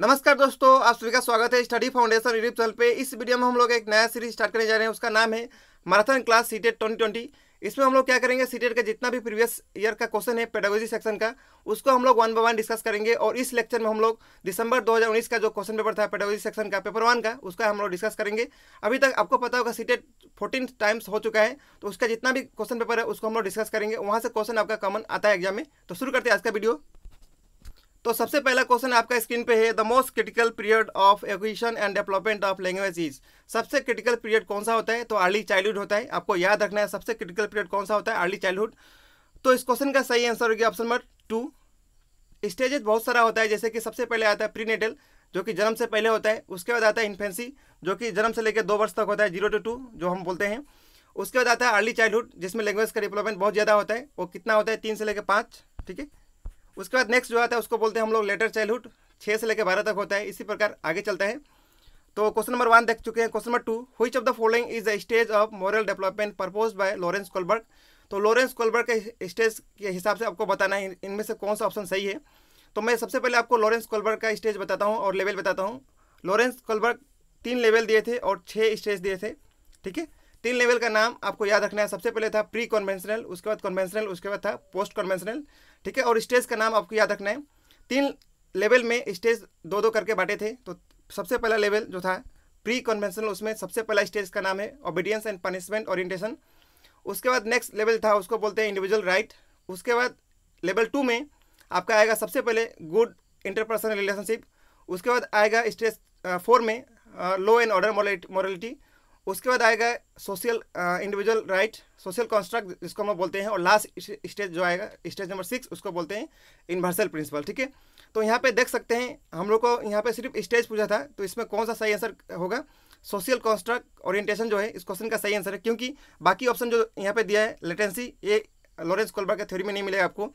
नमस्कार दोस्तों आप सभी का स्वागत है स्टडी फाउंडेशन यूट्यूब चैनल पे इस वीडियो में हम लोग एक नया सीरीज स्टार्ट करने जा रहे हैं उसका नाम है marathon class CTET twenty twenty इसमें हम लोग क्या करेंगे सीटेट का जितना भी प्रीवियस ईयर का क्वेश्चन है पेडागोजी सेक्शन का उसको हम लोग वन बाय वन डिस्कस करेंगे और इस लेक्चर में हम लोग दिसंबर दो का जो क्वेश्चन पेपर था पेडागोजी सेक्शन का पेपर वन का उसका हम लोग डिस्कस करेंगे अभी तक आपको पता होगा सीटेट फोर्टीन टाइम्स हो चुका है तो उसका जितना भी क्वेश्चन पेपर है उसको हम लोग डिस्कस करेंगे वहाँ से क्वेश्चन आपका कॉमन आता है एग्जाम में तो शुरू करते हैं आज का वीडियो तो सबसे पहला क्वेश्चन आपका स्क्रीन पे है the most critical period of education and development of language is सबसे क्रिटिकल पीरियड कौन सा होता है तो अर्ली चाइल्डहुड होता है आपको याद रखना है सबसे क्रिटिकल पीरियड कौन सा होता है अर्ली चाइल्डहुड तो इस क्वेश्चन का सही आंसर हो गया ऑप्शन नंबर टू स्टेजेस बहुत सारा होता है जैसे कि सबसे पहले आता है प्री जो कि जन्म से पहले होता है उसके बाद आता है इन्फेंसी जो कि जन्म से लेकर दो वर्ष तक होता है जीरो टू टू जो हम बोलते हैं उसके बाद आता है अर्ली चाइल्डहुड जिसमें लैंग्वेज का डेवलपमेंट बहुत ज़्यादा होता है वो कितना होता है तीन से लेकर पाँच ठीक है उसके बाद नेक्स्ट जो आता है उसको बोलते हैं हम लोग लेटर चाइल्डहुड छः से लेकर बारह तक होता है इसी प्रकार आगे चलता है तो क्वेश्चन नंबर वन देख चुके हैं question number two which of the following is the stage of moral development propose by Lawrence Kohlberg तो लॉरेंस कोलबर्ग के स्टेज के हिसाब से आपको बताना है इनमें से कौन सा ऑप्शन सही है तो मैं सबसे पहले आपको लॉरेंस कोलबर्ग का स्टेज बताता हूँ और लेवल बताता हूँ लॉरेंस कोलबर्ग तीन लेवल दिए थे और छः स्टेज दिए थे ठीक है तीन लेवल का नाम आपको याद रखना है सबसे पहले था प्री कॉन्वेंशनल उसके बाद कॉन्वेंशनल उसके बाद था पोस्ट कॉन्वेंशनल ठीक है और स्टेज का नाम आपको याद रखना है तीन लेवल में स्टेज दो दो करके बांटे थे तो सबसे पहला लेवल जो था प्री कन्वेंशनल उसमें सबसे पहला स्टेज का नाम है ओबीडियंस एंड पनिशमेंट ऑरिएटेशन उसके बाद नेक्स्ट लेवल था उसको बोलते हैं इंडिविजुअल राइट उसके बाद लेवल टू में आपका आएगा सबसे पहले गुड इंटरपर्सनल रिलेशनशिप उसके बाद आएगा स्टेज फोर में लॉ एंड ऑर्डर मॉरलिटी उसके बाद आएगा social individual right social construct जिसको हम बोलते हैं और लास्ट स्टेज जो आएगा स्टेज नंबर सिक्स उसको बोलते हैं इन्वर्सल प्रिंसिपल ठीक है तो यहाँ पे देख सकते हैं हम लोग को यहाँ पे सिर्फ स्टेज पूछा था तो इसमें कौन सा सही आंसर होगा सोशल कॉन्स्ट्रक्ट ओरिएंटेशन जो है इस क्वेश्चन का सही आंसर है क्योंकि बाकी ऑप्शन जो यहाँ पे दिया है लेटेंसी ये लॉरेंस कोलबर्ग के थ्योरी में नहीं मिलेगा आपको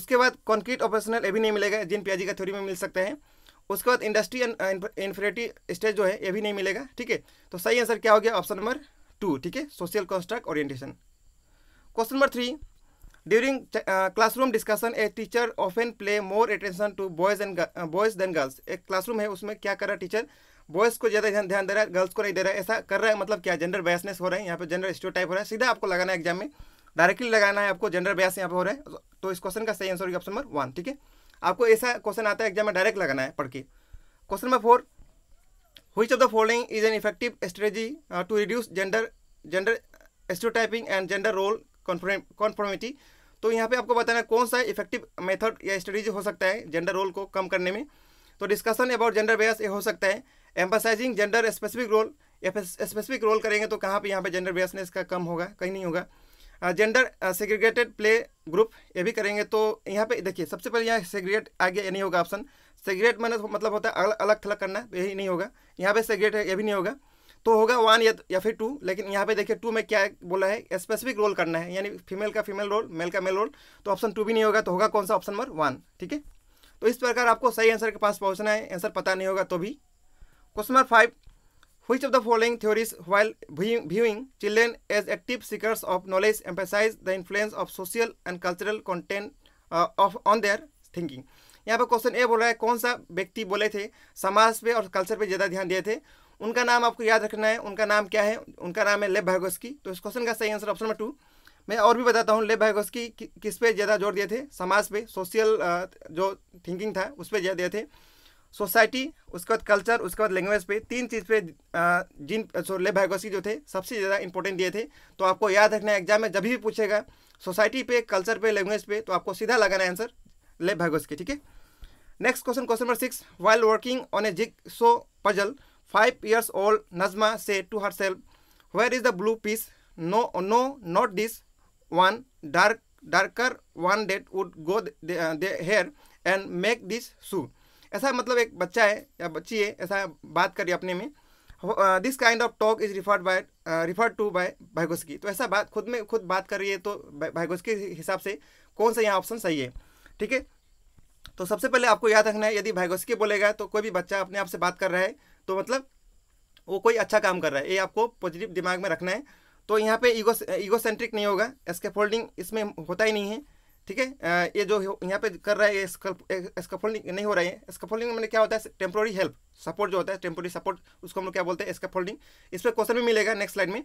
उसके बाद कॉन्क्रीट ऑपरेशनल ये भी नहीं मिलेगा जिन पियाजी का थ्योरी में मिल सकता है उसके बाद इंडस्ट्री इन्फिनिटी स्टेज जो है ये भी नहीं मिलेगा ठीक है तो सही आंसर क्या हो गया ऑप्शन नंबर टू ठीक है social construct orientation question number three during classroom discussion a teacher an play more attention to boys and boys then girls एक क्लासरूम है उसमें क्या कर रहा है टीचर बॉयज़ को ज़्यादा ध्यान दे रहा है गर्ल्स को नहीं दे रहा है ऐसा कर रहा है मतलब क्या जेंडर बैसनेस हो रहा है यहाँ पे जेंडर टाइप हो रहा है सीधा आपको लगाना है एग्जाम में डायरेक्टली लगाना है आपको जेंडर बैस यहाँ पे हो रहा है तो इस क्वेश्चन का सही आंसर होगा ऑप्शन नंबर वन ठीक है आपको ऐसा क्वेश्चन आता है एग्जाम में डायरेक्ट लगाना है पढ़ के question number four which of the following is an effective strategy to reduce gender gender stereotyping and gender role conformity तो यहाँ पे आपको बताना है कौन सा इफेक्टिव मेथड या स्ट्रेटेजी हो सकता है जेंडर रोल को कम करने में तो डिस्कशन अबाउट जेंडर बेस ये हो सकता है emphasising gender specific role specific role करेंगे तो कहाँ पे यहाँ पे जेंडर बेसनेस का कम होगा कहीं नहीं होगा जेंडर सेग्रीगेटेड प्ले ग्रुप ये भी करेंगे तो यहाँ पे देखिए सबसे पहले यहाँ सेग्रीगेट आ गया ये नहीं होगा ऑप्शन सेग्रेट मैंने मतलब होता है अलग अलग थलग करना तो यही नहीं होगा यहाँ पे सेग्रेट है ये भी नहीं होगा तो होगा वन या, या फिर टू लेकिन यहाँ पे देखिए टू में क्या बोला है स्पेसिफिक रोल करना है यानी फीमेल का फीमेल रोल मेल का मेल रोल तो ऑप्शन टू भी नहीं होगा तो होगा कौन सा ऑप्शन नंबर वन ठीक है तो इस प्रकार आपको सही आंसर के पास पहुँचना है आंसर पता नहीं होगा तो भी question number five Which of the following theories, while viewing children as active seekers of knowledge, emphasize the influence of social and cultural content uh, of on their thinking? यहाँ पर क्वेश्चन ए बोल रहा है कौन सा व्यक्ति बोले थे समाज पे और कल्चर पे ज़्यादा ध्यान दिए थे उनका नाम आपको याद रखना है उनका नाम क्या है उनका नाम है लेब भागोस्की तो इस क्वेश्चन का सही आंसर ऑप्शन नंबर टू मैं और भी बताता हूँ लेब भागोस्की कि, किस पे ज़्यादा जोर दिए थे समाज पे सोशल uh, जो थिंकिंग था उस पर ज़्यादा दिए थे सोसाइटी उसके बाद कल्चर उसके बाद लैंग्वेज पे तीन चीज़ पे जिन सोले भागोसी जो थे सबसे ज़्यादा इंपॉर्टेंट दिए थे तो आपको याद रखना है एग्जाम में जब भी पूछेगा सोसाइटी पे कल्चर पे लैंग्वेज पे तो आपको सीधा लगाना है आंसर ले के ठीक है next question question number six while working on a jigsaw puzzle five years old Najma says to herself where is the blue piece no no not this one dark darker one that would go here and make this shoe ऐसा मतलब एक बच्चा है या बच्ची है ऐसा बात करिए अपने में this kind of talk is referred by referred to by Vygotsky तो ऐसा बात खुद में खुद बात कर रही है तो भाइगोस्की हिसाब से कौन सा यहाँ ऑप्शन सही है ठीक है तो सबसे पहले आपको याद रखना है यदि भाइगोस्की बोलेगा तो कोई भी बच्चा अपने आप से बात कर रहा है तो मतलब वो कोई अच्छा काम कर रहा है ये आपको पॉजिटिव दिमाग में रखना है तो यहाँ पे ईगो ईगोसेंट्रिक नहीं होगा इसके फोल्डिंग इसमें होता ही नहीं है ठीक है ये जो यहाँ पे कर रहा है ये स्कफोल्डिंग नहीं हो रही है स्कफोल्डिंग में क्या होता है टेम्प्रोरी हेल्प सपोर्ट जो होता है टेम्प्रोरी सपोर्ट उसको हम लोग क्या बोलते हैं स्कफोल्डिंग इस पर क्वेश्चन भी मिलेगा नेक्स्ट स्लाइड में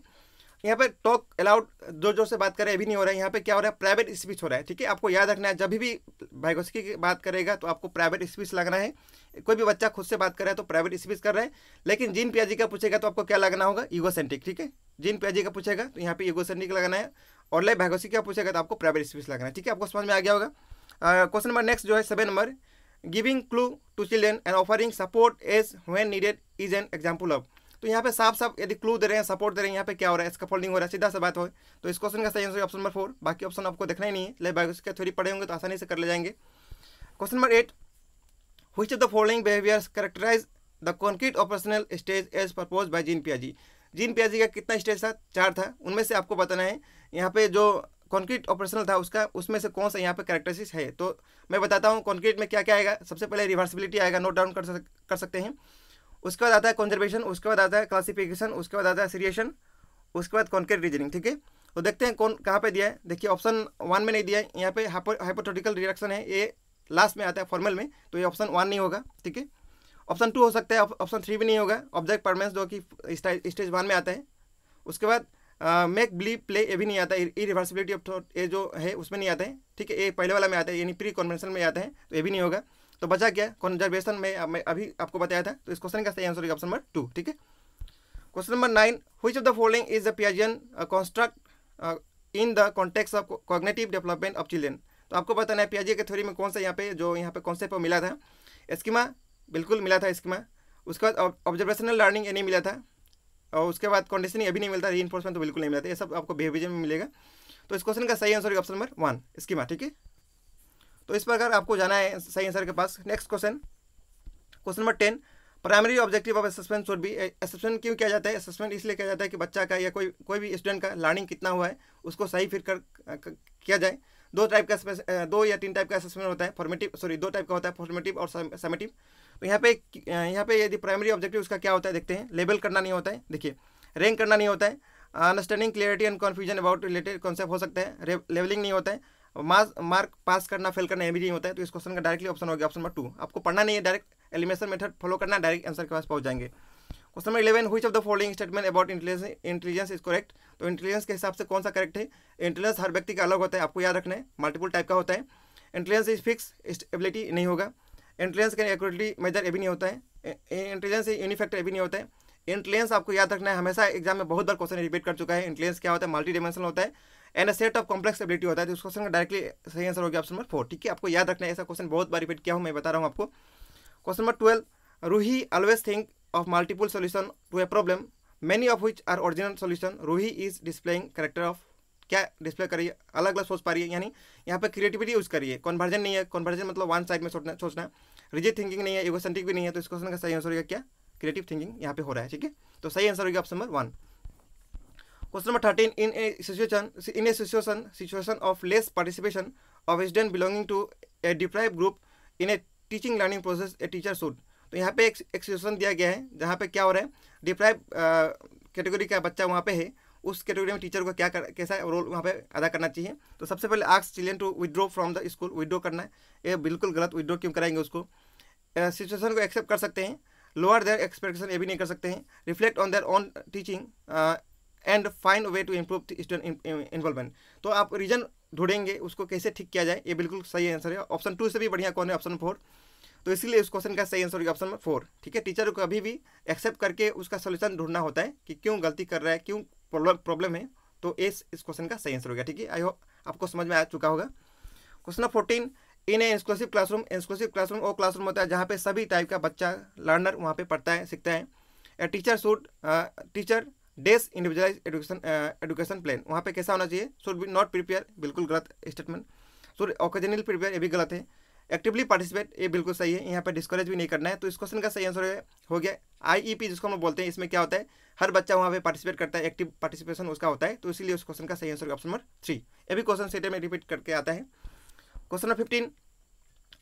यहाँ पर टॉक अलाउड जो जो से बात करें अभी नहीं हो रहा है यहाँ पे क्या हो रहा है प्राइवेट स्पीच हो रहा है ठीक है आपको याद रखना है जब भी भाईगोस्की की बात करेगा तो आपको प्राइवेट स्पीच लगना है कोई भी बच्चा खुद से बात कर रहा है तो प्राइवेट स्पीच कर रहा है लेकिन जिन पियाजी का पूछेगा तो आपको क्या लगना होगा ईगोसेंट्रिक ठीक है जिन पियाजी का पूछेगा तो यहाँ पर ईगोसेंट्रिक लगाना है और लाइव भाईगोस्की का पूछेगा तो आपको प्राइवेट स्पीच लगना है ठीक है आपको समझ में आ गया होगा क्वेश्चन नंबर नेक्स्ट जो है seven number giving clue to children and offering support as when needed is an example of तो यहाँ पे साफ साफ यदि क्लू दे रहे हैं सपोर्ट दे रहे हैं यहाँ पे क्या हो रहा है इसका फोल्डिंग हो रहा है सीधा सा बात हो तो इस क्वेश्चन का सही आंसर ऑप्शन नंबर फोर बाकी ऑप्शन आपको देखना ही नहीं है लेकिन उसके थोड़ी पढ़े होंगे तो आसानी से कर ले जाएंगे क्वेश्चन नंबर एट हुई the following following characterise the concrete operational stage as as proposed Jean पिया जी जीन पियाजी का कितना स्टेज था चार था उनमें से आपको बताना है यहाँ पे जो कॉन्क्रीट ऑपरेशनल था उसका उसमें से कौन सा यहाँ पे करेक्टरिस्टिक्स है तो मैं बताता हूँ कॉन्क्रीट में क्या क्या आएगा सबसे पहले रिवर्सिबिलिटी आएगा नोट डाउन कर सक, कर सकते हैं उसके बाद आता है कंजर्वेशन उसके बाद आता है क्लासिफिकेशन उसके बाद आता है सीरिएशन उसके बाद कॉन्क्रीट रीजनिंग ठीक है तो देखते हैं कौन कहाँ पे दिया है देखिए ऑप्शन वन में नहीं दिया है यहाँ पे हाइपोथेटिकल रिएक्शन है ये लास्ट में आता है फॉर्मल में तो ये ऑप्शन वन नहीं होगा ठीक है ऑप्शन टू हो सकता है ऑप्शन थ्री भी नहीं होगा ऑब्जेक्ट परमेंस जो कि स्टेज वन में आता है उसके बाद मेक बिलीव प्ले ये भी नहीं आता है रिवर्सिबिलिटी ऑफ थॉट ये जो है उसमें नहीं आता है ठीक है ये पहले वाला में आता है यानी प्री कॉन्वेंशन में आता है तो ये भी नहीं होगा तो बचा क्या कॉन्जर्वेशन में अभी आपको बताया था तो इस क्वेश्चन का सही आंसर होगा ऑप्शन नंबर टू ठीक है question number nine which of the following is the Piagetian construct in the context of cognitive development of children तो आपको बताना है पियाजी के थ्योरी में कौन सा यहाँ पे जो यहाँ पे कॉन्सेप्ट मिला था स्कीमा बिल्कुल मिला था स्कीमा उसके बाद ऑब्जर्वेशनल लर्निंग ये नहीं मिला था और उसके बाद कंडीशनिंग अभी नहीं मिलता री तो बिल्कुल नहीं मिला था ये सब आपको बिहेवियर में मिलेगा तो इस क्वेश्चन का सही answer option number one schema ठीक है तो इस प्रकार आपको जाना है सही आंसर के पास next question question number ten primary objective of assessment should be assessment क्यों किया जाता है असेसमेंट इसलिए किया जाता है कि बच्चा का या कोई कोई भी स्टूडेंट का लर्निंग कितना हुआ है उसको सही फिर कर, कर किया जाए दो टाइप का दो या तीन टाइप का असेसमेंट होता है फॉर्मेटिव सॉरी दो टाइप का होता है फॉर्मेटिव और समेटिव तो यहाँ पे यहाँ पे यदि प्राइमरी ऑब्जेक्टिव उसका क्या होता है देखते हैं लेबल करना नहीं होता है देखिए रैंक करना नहीं होता है understanding clarity and confusion about related concept हो सकता है लेवलिंग नहीं होता है मार्क पास करना फेल करना ये भी नहीं होता है तो इस क्वेश्चन का डायरेक्टली ऑप्शन हो गया ऑप्शन नंबर टू आपको पढ़ना नहीं है डायरेक्ट एलिमेशन मेथड फॉलो करना डायरेक्ट आंसर के पास पहुंच जाएंगे question number eleven which of the following statement about intelligence intelligence is correct तो इंटेलिजेंस के हिसाब से कौन सा करेक्ट है इंटेलिजेंस हर व्यक्ति का अलग होता है आपको याद रखना है मल्टीपल टाइप का होता है इंटेलिजेंस इज फिक्स स्टेबिलिटी नहीं होगा इंटेलिजेंस का एक्यूरेटली मेजर ये भी नहीं होता है इंटेलिजेंस यूनिफैक्टर ये भी नहीं होता है इंटेलिजेंस आपको याद रखना है हमेशा एग्जाम में बहुत बार क्वेश्चन रिपीट कर चुका है इंटेलिजेंस क्या होता है मल्टी डिमेंशनल होता है and set of complex ability होता है तो उस क्वेश्चन का डायरेक्टली सही आंसर हो गया ऑप्शन नंबर फोर ठीक है आपको याद रखना है ऐसा क्वेश्चन बहुत बार रिपीट किया हूँ मैं बता रहा हूँ आपको question number twelve Ruhi always think of multiple solution to a problem many of which are original solution Ruhi is displaying character of क्या डिस्प्ले करिए अलग अलग सोच पा रही है यानी यहाँ पर क्रिएटिविटी यूज करिए कन्वर्जन नहीं है कन्वर्जन मतलब वन साइड में सोचना सोचना रिजिट थिंकिंग नहीं है एगोसेंट्रिक भी नहीं है तो इस क्वेश्चन का सही आंसर होगा क्या क्रिएटिव थिंकिंग यहाँ पे हो रहा है ठीक है तो सही आंसर होगा option number one question number thirteen in a situation in a situation situation of less participation of student belonging to a deprive group in a teaching learning process a teacher should. तो यहाँ पे एक situation दिया गया है जहाँ पे क्या हो रहा है डिप्राइव कैटेगरी का बच्चा वहाँ पे है उस कैटेगरी में टीचर को क्या कर, कैसा रोल वहाँ पे अदा करना चाहिए तो सबसे पहले asks children to withdraw from the school withdraw करना है ये बिल्कुल गलत विदड्रो क्यों कराएंगे उसको सिचुएशन uh, को एक्सेप्ट कर सकते हैं लोअर देयर एक्सपेक्टेशन ये भी नहीं कर सकते हैं reflect on their on teaching and find way to improve student involvement तो आप रीजन ढूंढेंगे उसको कैसे ठीक किया जाए ये बिल्कुल सही आंसर है ऑप्शन टू से भी बढ़िया कौन है ऑप्शन फोर तो इसलिए इस क्वेश्चन का सही आंसर ऑप्शन फोर ठीक है टीचर को अभी भी एक्सेप्ट करके उसका सोल्यूशन ढूंढना होता है कि क्यों गलती कर रहा है क्यों प्रॉब्लम है तो इस इस क्वेश्चन का सही आंसर हो गया ठीक है आई होप आपको समझ में आ चुका होगा question fourteen in exclusive classroom exclusive classroom वो क्लासरूम होता है जहाँ पे सभी टाइप का बच्चा लर्नर वहाँ पे पढ़ता है सीखता है a teacher should teacher does individualise education education plan वहाँ पे कैसा होना चाहिए शुड बी नॉट प्रिपेयर बिल्कुल गलत स्टेटमेंट शुड ओकेजनल प्रिपेयर ये भी गलत है एक्टिवली पार्टिसिपेट ये बिल्कुल सही है यहाँ पर डिस्करेज भी नहीं करना है तो इस क्वेश्चन का सही आंसर हो गया आईईपी e जिसको हम बोलते हैं इसमें क्या होता है हर बच्चा वहाँ पे पार्टिसिपेट करता है एक्टिव पार्टिसिपेशन उसका होता है तो इसीलिए उस क्वेश्चन का सही आंसर ऑप्शन नंबर थ्री ये भी क्वेश्चन सेटे में रिपीट करके आता है question number fifteen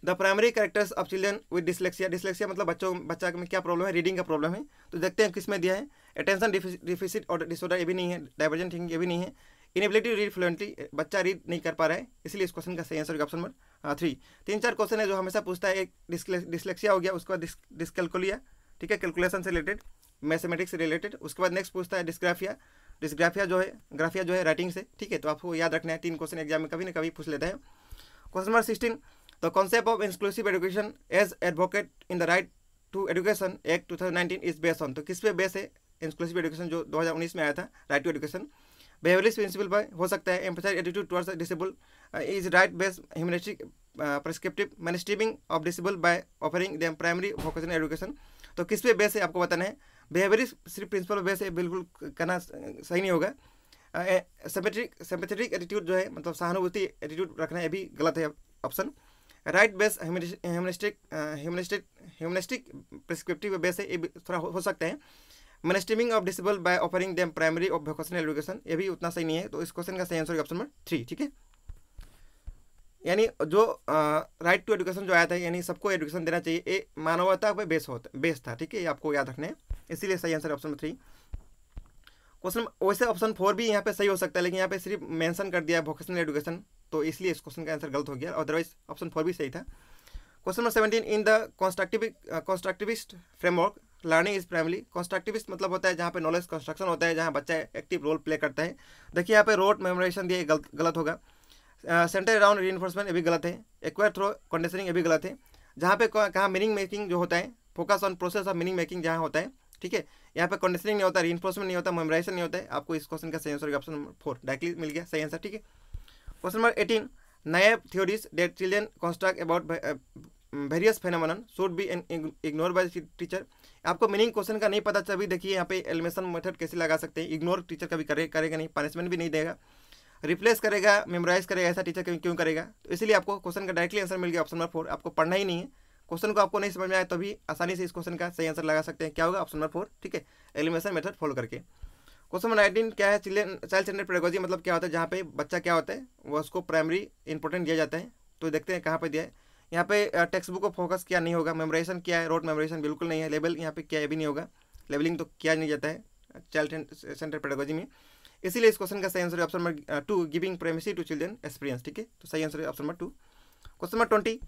the primary characters of children with dyslexia dyslexia मतलब बच्चों बच्चा में क्या प्रॉब्लम है रीडिंग का प्रॉब्लम है तो देखते हैं किस में दिया है अटेंशन डिफिसिट और डिसऑर्डर ये भी नहीं है डाइवर्जेंट थिंकिंग ये भी नहीं है इनेबिलिटी रीड फ्लुएंटली बच्चा रीड नहीं कर पा रहा है इसलिए इस क्वेश्चन का सही आंसर ऑप्शन नंबर थ्री तीन चार क्वेश्चन है जो हमेशा पूछता है एक डिसलेक्सिया हो गया उसके बाद डिस्कैलकुलिया ठीक है कैलकुलेशन से रिलेटेड मैथमेटिक्स से रिलेटेड उसके बाद नेक्स्ट पूछता है डिस्ग्राफिया डिस्ग्राफिया जो है ग्राफिया जो है राइटिंग से ठीक है तो आपको याद रखना है तीन क्वेश्चन एग्जाम में कभी ना कभी पूछ लेते हैं क्वेश्चन नंबर सिक्सटीन तो concept of inclusive education as advocate in the right to education act two nineteen is based on तो किस पे बेस है इंक्लूसिव एजुकेशन जो 2019 में आया था right to education behaviourist principle पर हो सकता है emphasise attitude towards disable is right based humanistic prescriptive mainstreaming of disable by offering them primary vocational education तो किस पे बेस है आपको बताना है बेहेवरिस सिर्फ प्रिंसिपल बेस है बिल्कुल कहना सही नहीं होगा सेमेट्रिक सेमेथेटिक एटीट्यूड जो है मतलब सहानुभूति एटीट्यूड रखना है भी गलत है option right base humanistic humanistic humanistic prescriptive base है ये थोड़ा हो, सकते हैं mainstreaming of disable by offering them primary of vocational education ये भी उतना सही नहीं है तो इस क्वेश्चन का सही आंसर ऑप्शन नंबर थ्री ठीक है यानी जो राइट टू एजुकेशन जो आया था यानी सबको एजुकेशन देना चाहिए ये मानवता पर बेस होता बेस था ठीक है ये आपको याद रखना है इसीलिए सही answer option number three question वैसे ऑप्शन फोर भी यहाँ पे सही हो सकता है लेकिन यहाँ पे सिर्फ मेंशन कर दिया है वोकेशनल एजुकेशन तो इसलिए इस क्वेश्चन का आंसर गलत हो गया अदरवाइज ऑप्शन फोर भी सही था question number seventeen in the constructive constructivist framework learning is primarily constructivist मतलब होता है जहाँ पे नॉलेज कंस्ट्रक्शन होता है जहाँ बच्चा एक्टिव रोल प्ले करता है देखिए यहाँ पे रोड मेमोराइजेशन दिए गलत गलत होगा सेंटर अराउंड री एनफोर्समेंट भी गलत है एक्वायर थ्रो कंडीशनिंग अभी गलत है जहाँ पे कहाँ मीनिंग मेकिंग जो होता है focus on process of meaning making जहाँ होता है ठीक है यहाँ पे कंडीशनिंग नहीं होता री नहीं होता मेमोराइजेशन नहीं होता है आपको इस क्वेश्चन का सही आंसर ऑप्शन फोर डायरेक्टली मिल गया सही आंसर ठीक है question number eighteen naive theories children children about various uh, mm, various phenomenon be be ignore by teacher आपको मीनिंग क्वेश्चन का नहीं पता तभी देखिए यहाँ पे एलिमेशन मेथड कैसे लगा सकते हैं इग्नोर टीचर कभी करे, करेगा नहीं पनिशमेंट भी नहीं देगा रिप्लेस करेगा मेमोराइज करेगा ऐसा टीचर क्यों करेगा तो इसलिए आपको क्वेश्चन का डायरेक्टली आंसर मिल गया ऑप्शन नंबर फोर आपको पढ़ना ही नहीं है क्वेश्चन को आपको नहीं समझ में आया तभी आसानी से इस क्वेश्चन का सही आंसर लगा सकते हैं क्या होगा ऑप्शन नंबर फोर ठीक है एलिमेशन मेथड फॉलो करके क्वेश्चन नंबर नाइनटीन क्या है चिल्ड्रेन चाइल्ड सेंटर पेडागोजी मतलब क्या होता है जहाँ पे बच्चा क्या होता है वो उसको प्राइमरी इंपॉर्टेंट दिया जाता है तो देखते हैं कहाँ पे दिया है यहाँ पे टेक्स्ट बुक को फोकस किया नहीं होगा मेमोरेशन क्या है रोड मेमोरेशन बिल्कुल नहीं है लेवल यहाँ पे क्या भी नहीं होगा लेवलिंग तो किया नहीं जाता है चाइल्ड सेंटर पेडागोजी में इसीलिए इस क्वेश्चन का सही answer option number two giving primacy to children experiences ठीक है तो सही answer option number two question number twenty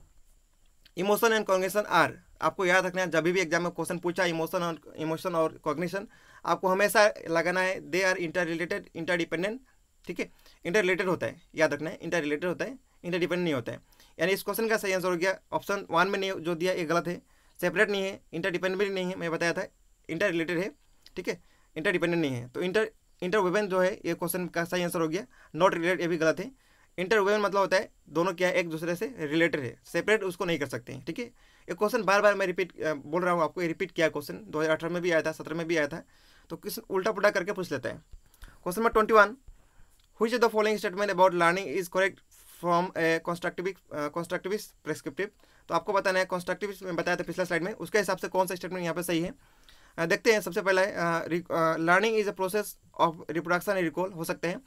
emotion and cognition are आपको याद रखना है जब भी एग्जाम में क्वेश्चन पूछा इमोशन और इमोशन और कॉग्निशन आपको हमेशा लगाना है they are interrelated interdependent ठीक है इंटर रिलेटेड होता है याद रखना है इंटर रिलेटेड होता है इंटर डिपेंडेंट नहीं होता है यानी इस क्वेश्चन का सही आंसर हो गया ऑप्शन वन में नहीं जो दिया ये गलत है सेपरेट नहीं है इंटर डिपेंडेंट भी नहीं है मैं बताया था इंटर रिलेटेड है ठीक है इंटर डिपेंडेंट नहीं है तो इंटर इंटर वेपन जो है ये क्वेश्चन का सही आंसर हो गया नॉट रिलेटेड ये भी गलत है इंटर वेपन मतलब होता है दोनों क्या एक दूसरे से रिलेटेड है सेपरेट उसको नहीं कर सकते हैं ठीक है ये क्वेश्चन बार बार मैं रिपीट बोल रहा हूँ आपको रिपीट किया क्वेश्चन अठारह में भी आया था सत्रह में भी आया था तो क्वेश्चन उल्टा पुल्टा करके पूछ लेते हैं question number twenty one which the following statement about learning is correct from a constructive constructivist prescriptive तो आपको बताना है कंस्ट्रक्टिव में बताया था पिछला स्लाइड में उसके हिसाब से कौन सा स्टेटमेंट यहाँ पर सही है uh, देखते हैं सबसे पहले learning is a process of reproduction and recall हो सकते हैं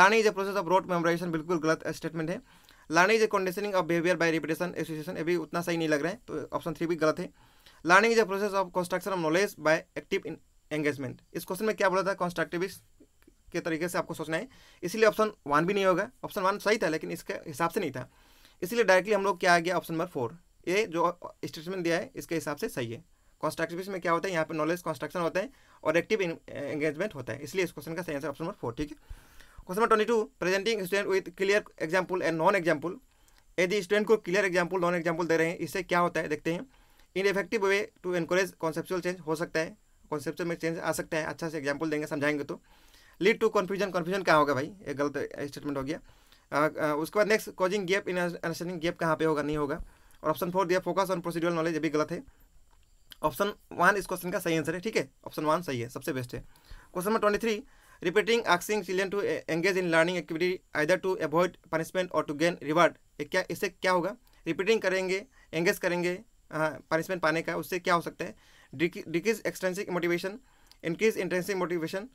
learning is a process of rote memorisation बिल्कुल गलत स्टेटमेंट uh, है learning is a conditioning of behaviour by repetition association ये भी उतना सही नहीं लग रहा है तो ऑप्शन थ्री भी गलत है learning is a process of construction of knowledge by active engagement इस क्वेश्चन में क्या बोला था कॉन्स्ट्रक्टिविस्ट के तरीके से आपको सोचना है इसलिए ऑप्शन वन भी नहीं होगा ऑप्शन वन सही था लेकिन इसके हिसाब से नहीं था इसलिए डायरेक्टली हम लोग क्या आ गया ऑप्शन नंबर फोर ये जो स्टेटमेंट दिया है इसके हिसाब से सही है कॉन्स्ट्रक्टिविस में क्या होता है यहाँ पर नॉलेज कंस्ट्रक्शन होता है और एक्टिव एंगेजमेंट होता है इसलिए इस क्वेश्चन का सही आंसर ऑप्शन नंबर फोर ठीक है question number twenty two presenting student with clear example and non example यदि स्टूडेंट को क्लियर एग्जाम्पल नॉन एग्जाम्पल दे रहे हैं इससे क्या होता है देखते हैं in effective way to encourage conceptual change हो सकता है कॉन्सेप्ट में चेंज आ सकते हैं अच्छा से एग्जाम्पल देंगे समझाएंगे तो लीड टू कन्फ्यूजन कन्फ्यूजन कहाँ होगा भाई एक गलत स्टेटमेंट हो गया आ, आ, उसके बाद next coaching gap in understanding gap कहाँ पे होगा नहीं होगा और ऑप्शन फोर दिया फोकस ऑन प्रोसीड्यूरल नॉलेज भी गलत है ऑप्शन वन इस क्वेश्चन का सही आंसर है ठीक है ऑप्शन वन सही है सबसे बेस्ट है question number twenty three repeating asking children to engage in learning activity either to avoid punishment और टू गेन रिवार्ड क्या इससे क्या होगा रिपीटिंग करेंगे एंगेज करेंगे पनिशमेंट पाने का उससे क्या हो सकता है decrease extrinsic motivation increase intrinsic motivation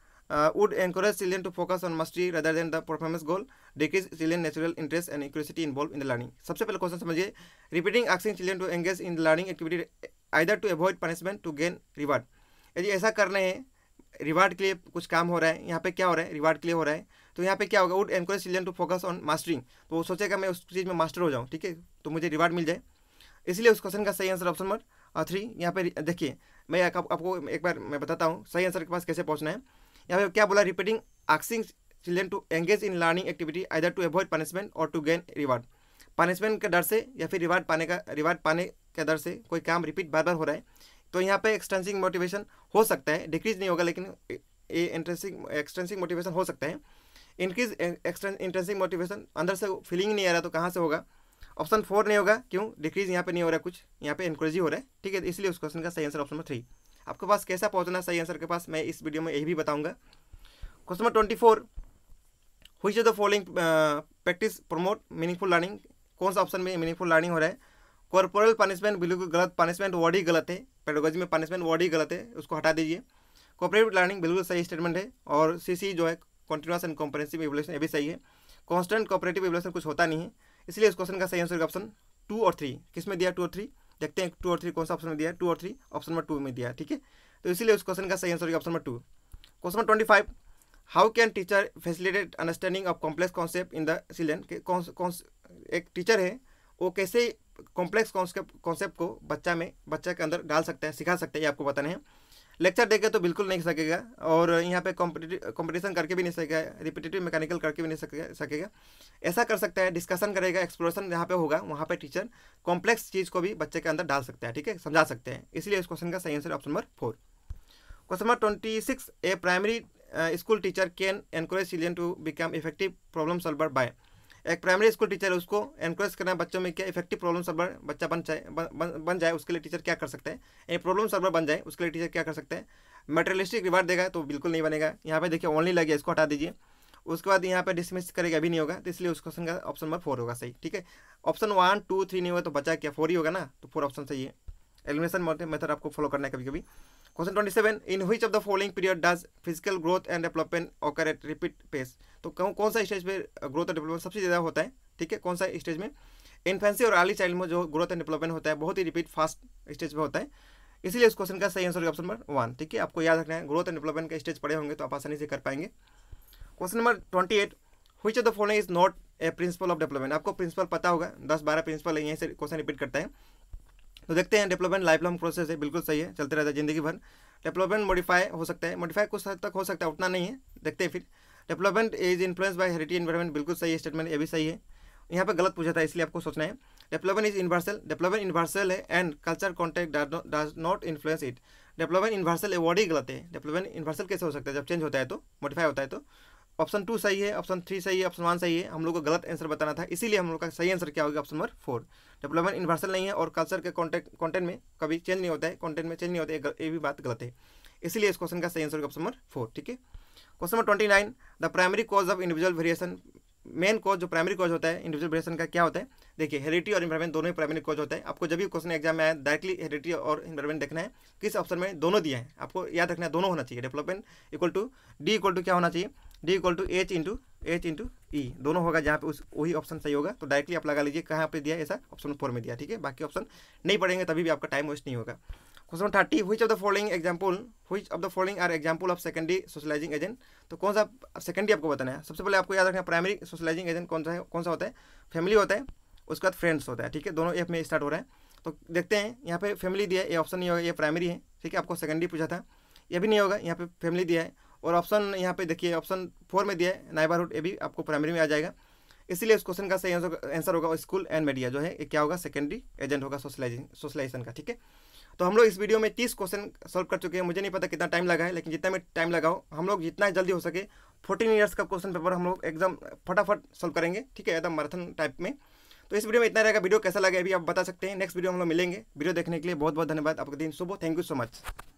would encourage children to focus on mastery rather than the performance goal decrease children natural interest and curiosity involve in the learning सबसे पहले क्वेश्चन समझिए repeating asking children to engage in the learning activity either to avoid punishment to gain reward यदि ऐसा करने हैं reward के लिए कुछ काम हो रहा है यहाँ पे क्या हो रहा है रिवार्ड के लिए हो रहा है तो यहाँ पे क्या होगा would encourage children to focus on mastering तो वो सोचेगा मैं उस चीज़ में मास्टर हो जाऊँ ठीक है तो मुझे रिवार्ड मिल जाए इसलिए उस क्वेश्चन का सही आंसर ऑप्शन नंबर थ्री यहाँ पे देखिए मैं आप, आपको एक बार मैं बताता हूँ सही आंसर के पास कैसे पहुँचना है यहाँ पे क्या बोला repeating asking children to engage in learning activity either to avoid punishment और टू गेन रिवार्ड पनिशमेंट के डर से या फिर रिवार्ड पाने का रिवार्ड पाने के डर से कोई काम रिपीट बार बार हो रहा है तो यहाँ पे एक्सटेंसिंग मोटिवेशन हो सकता है डिक्रीज नहीं होगा लेकिन ये इंटरेस्टिंग एक्सटेंसिंग मोटिवेशन हो सकता है इंक्रीज इंटरेस्टिंग मोटिवेशन अंदर से फीलिंग नहीं आ रहा तो कहाँ से होगा ऑप्शन फोर नहीं होगा क्यों डिक्रीज यहाँ पे नहीं हो रहा है कुछ यहाँ पे इंक्रीज ही हो रहा है ठीक है इसलिए उस क्वेश्चन का सही आंसर ऑप्शन नंबर थ्री आपके पास कैसा पहुँचना सही आंसर के पास मैं इस वीडियो में यही भी बताऊंगा question number twenty four which the following practice promote meaningful learning कौन सा ऑप्शन में मीनिंगफुल लर्निंग हो रहा है कॉर्पोरल पनिशमेंट बिल्कुल गलत पनिशमेंट वर्ड ही गलत है पेडोलॉजी में पनिशमेंट वर्ड ही गलत है उसको हटा दीजिए कॉपरेटिव लर्निंग बिल्कुल सही स्टेटमेंट है और सी जो है कॉन्टिन्यूस एंड कॉम्प्रेंसिव एवोल्यूशन ये भी सही है कॉन्स्टेंट कॉपरेटिव एवोल्यूशन कुछ होता नहीं है इसलिए इस क्वेश्चन का सही आंसर ऑप्शन टू और थ्री किस में दिया टू और थ्री देखते हैं टू और थ्री कौन सा ऑप्शन में दिया टू और थ्री ऑप्शन नंबर टू में दिया ठीक है तो इसलिए उस क्वेश्चन का सही answer option number two question number twenty five how can teacher facilitate understanding of complex concept in the सिलेन कौन कौन एक टीचर है वो कैसे कॉम्प्लेक्स कॉन्सेप्ट कॉन्सेप्ट को बच्चा में बच्चा के अंदर डाल सकते हैं सिखा सकते हैं ये आपको बताने हैं लेक्चर देखे तो बिल्कुल नहीं सकेगा और यहाँ पे कॉम्पिटिशन करके भी नहीं सकेगा रिपीटेटिव मैकेनिकल करके भी नहीं सकेगा सकेगा ऐसा कर सकता है डिस्कशन करेगा एक्सप्लोरेशन जहाँ पे होगा वहाँ पे टीचर कॉम्प्लेक्स चीज़ को भी बच्चे के अंदर डाल सकता है ठीक है समझा सकते हैं इसलिए इस क्वेश्चन का सही answer option number four question number twenty six a primary school teacher can encourage children to become effective problem solver by एक प्राइमरी स्कूल टीचर है उसको एनकरेज करना है बच्चों में क्या इफेक्टिव प्रॉब्लम सर्वर बच्चा बन जाए बन, बन जाए उसके लिए टीचर क्या कर सकते हैं यानी प्रॉब्लम सर्वर बन जाए उसके लिए टीचर क्या कर सकते हैं मेटेरियलिस्टिक रिवार्ड देगा तो बिल्कुल नहीं बनेगा यहाँ पे देखिए ओनली लगे इसको हटा दीजिए उसके बाद यहाँ पे डिसमिस करेगा अभी नहीं होगा तो इसलिए उस क्वेश्चन का ऑप्शन नंबर फोर होगा सही ठीक है ऑप्शन वन टू थ्री नहीं होगा तो बचा क्या फोर ही होगा ना तो फोर ऑप्शन सही है एलिमिनेशन मेथड आपको फॉलो करना है कभी कभी question twenty seven in which of the following period does physical growth and development occur at rapid pace तो कौन कौन सा स्टेज पे ग्रोथ और डेवलपमेंट सबसे ज़्यादा होता है ठीक है कौन सा स्टेज में इन्फेंसी और अर्ली चाइल्ड में जो ग्रोथ एंड डेवलपमेंट होता है बहुत ही रिपीट फास्ट स्टेज पर होता है इसीलिए इस क्वेश्चन का सही आंसर ऑप्शन नंबर वन ठीक है आपको याद रखना है ग्रोथ एंड डेवलपमेंट का स्टेज पड़े होंगे तो आप आसानी से कर पाएंगे क्वेश्चन नंबर ट्वेंटी एट हुई द फोन is not a principle of development आपको प्रिंसिपल पता होगा दस बारह प्रिंसिपल यहीं से क्वेश्चन रिपीट करता है तो देखते हैं डेवलपमेंट लाइफ लॉन्ग प्रोसेस है बिल्कुल सही है चलते रहता है जिंदगी भर डेवलपमेंट मॉडिफाई हो सकता है मॉडिफाई कुछ हद तक हो सकता है उतना नहीं है देखते हैं फिर development is influence by heredity environment बिल्कुल सही है स्टेटमेंट ये भी सही है यहाँ पे गलत पूछा था इसलिए आपको सोचना है development is universal development universal है and culture context does not influence it development a एवॉर्ड ही गलत है डेवलपमेंट इन्वर्सल कैसे हो सकता है जब चेंज होता है तो मॉडिफाई होता है तो ऑप्शन टू सही है ऑप्शन थ्री सही है ऑप्शन वन सही है हम लोग को गलत आंसर बताना था इसीलिए हम लोग का सही आंसर क्या होगा option number four development universal नहीं है और कल्चर के कॉन्टेंट कॉन्टेंट में कभी चेंज नहीं होता है कॉन्टेंट में चेंज नहीं होता है ये भी बात गलत है इसलिए इस क्वेश्चन का सही आंसर होगा ऑप्शन नंबर फोर ठीक है question number twenty nine the primary cause of individual variation main cause जो प्राइमरी कॉज होता है इंडिविजुअल वेरिएशन का क्या होता है देखिए हेरिटी और इन्वायरमेंट दोनों ही प्राइमरी कॉज होता है आपको जब भी क्वेश्चन एग्जाम में आया डायरेक्टली हेरिटी और इन्वायरमेंट देखना है किस ऑप्शन में दोनों दिए हैं आपको याद रखना है दोनों होना चाहिए development equal to D equal to क्या होना चाहिए D equal to H into H into E दोनों होगा जहाँ पे उस वही ऑप्शन सही होगा तो डायरेक्टली आप लगा लीजिए कहाँ पे दिया ऐसा ऑप्शन फोर में दिया ठीक है बाकी ऑप्शन नहीं पढ़ेंगे तभी भी आपका टाइम वेस्ट नहीं होगा क्वेश्चन थर्टी हुई ऑफ द फॉलोइंग एग्जाम्पल हुई of the following are example of secondary socializing agent तो कौन सा सेकेंडरी आपको बताना है सबसे पहले आपको याद रखना प्राइमरी सोशलाइजिंग एजेंट कौन सा है कौन सा होता है फैमिली होता है उसके बाद फ्रेंड्स होता है ठीक है दोनों एफ में स्टार्ट हो रहा है तो देखते हैं यहाँ पे फैमिली दिया है ये ऑप्शन नहीं होगा ये प्राइमरी है ठीक है आपको सेकेंडरी पूछा था ये भी नहीं होगा यहाँ पे फैमिली दिया है और ऑप्शन यहाँ पे देखिए ऑप्शन फोर में दिया है नाइबरहुड ये भी आपको प्राइमरी में आ जाएगा इसीलिए इस क्वेश्चन का सही आंसर होगा स्कूल एंड मीडिया जो है ये क्या होगा सेकेंडरी एजेंट होगा सोशलाइजिंग सोशलाइजेशन का ठीक है तो हम लोग इस वीडियो में तीस क्वेश्चन सॉल्व कर चुके हैं मुझे नहीं पता कितना टाइम लगा है लेकिन जितना भी टाइम लगाओ हम लोग जितना जल्दी हो सके फोर्टीन ईयर्स का क्वेश्चन पेपर हम लोग एकदम फटाफट सॉल्व करेंगे ठीक है एकदम मैराथन टाइप में तो इस वीडियो में इतना रहेगा वीडियो कैसा लगा अभी आप बता सकते हैं नेक्स्ट वीडियो हम लोग मिलेंगे वीडियो देखने के लिए बहुत बहुत धन्यवाद आपका दिन सुबह थैंक यू सो मच